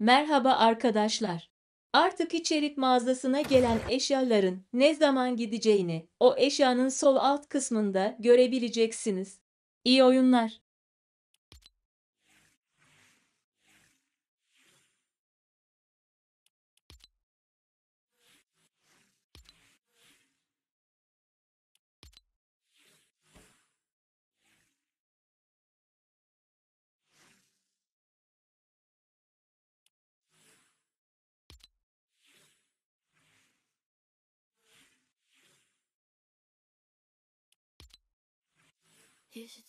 Merhaba arkadaşlar. Artık içerik mağazasına gelen eşyaların ne zaman gideceğini o eşyanın sol alt kısmında görebileceksiniz. İyi oyunlar. You should